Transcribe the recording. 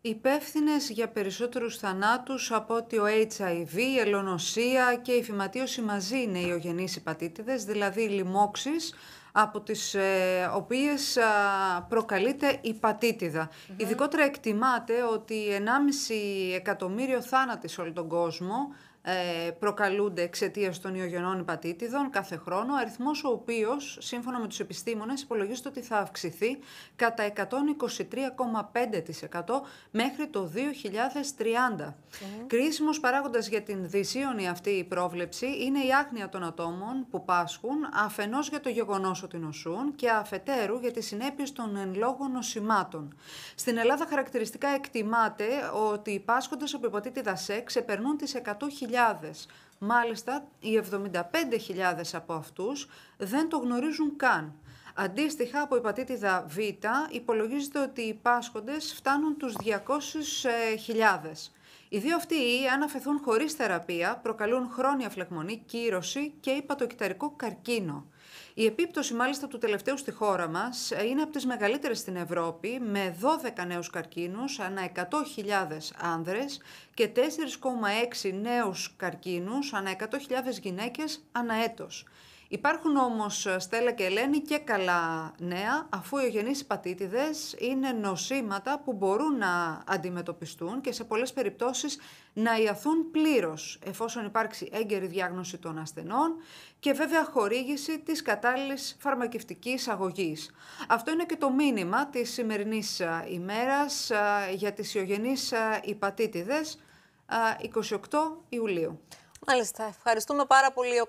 Υπεύθυνες για περισσότερους θανάτους από ότι ο HIV, η ελονοσία και η φυματίωση μαζί είναι οι ογενεί υπατήτηδες, δηλαδή λοιμώξεις, από τις ε, οποίες προκαλείται η πατητιδα Ειδικότερα εκτιμάται ότι 1,5 εκατομμύριο θάνατοι σε όλο τον κόσμο ε, προκαλούνται εξαιτίας των ιογενών υπατήτηδων κάθε χρόνο, ...αριθμός ο οποίος, σύμφωνα με τους επιστήμονες, υπολογίζεται ότι θα αυξηθεί κατά 123,5% μέχρι το 2030. Mm. Κρίσιμος παράγοντας για την δυσίωνη αυτή η πρόβλεψη είναι η άγνοια των ατόμων που πάσχουν, αφενός για το γεγονός και αφετέρου για τις συνέπειες των εν λόγω νοσημάτων. Στην Ελλάδα χαρακτηριστικά εκτιμάται ότι οι πάσχοντες από υπατήτηδα ΣΕ ξεπερνούν τις 100.000. Μάλιστα, οι 75.000 από αυτούς δεν το γνωρίζουν καν. Αντίστοιχα, από υπατήτηδα Β υπολογίζεται ότι οι πάσχοντες φτάνουν τους 200.000. Οι δύο αυτοί οι αναφεθούν χωρίς θεραπεία, προκαλούν χρόνια φλεγμονή, κύρωση και υπατοκυταρικό καρκίνο. Η επίπτωση μάλιστα του τελευταίου στη χώρα μας ε, είναι από τις μεγαλύτερες στην Ευρώπη με 12 νέους καρκίνους, ανά 100.000 άνδρες και 4,6 νέους καρκίνους, ανά 100.000 γυναίκες ανά έτος. Υπάρχουν όμως, ε, Στέλλα και Ελένη, και καλά νέα, αφού οι ογενείς υπατήτηδες είναι νοσήματα που μπορούν να αντιμετωπιστούν και σε πολλές περιπτώσεις να ιαθούν πλήρως, εφόσον υπάρξει έγκαιρη διάγνωση των ασθενών και βέβαια χορήγηση της κατάλληλης φαρμακευτικής αγωγής. Αυτό είναι και το μήνυμα της σημερινής ε, ημέρας ε, για τις ιογενείς υπατήτηδες 28 Ιουλίου. Μάλιστα, ευχαριστούμε πάρα πολύ ο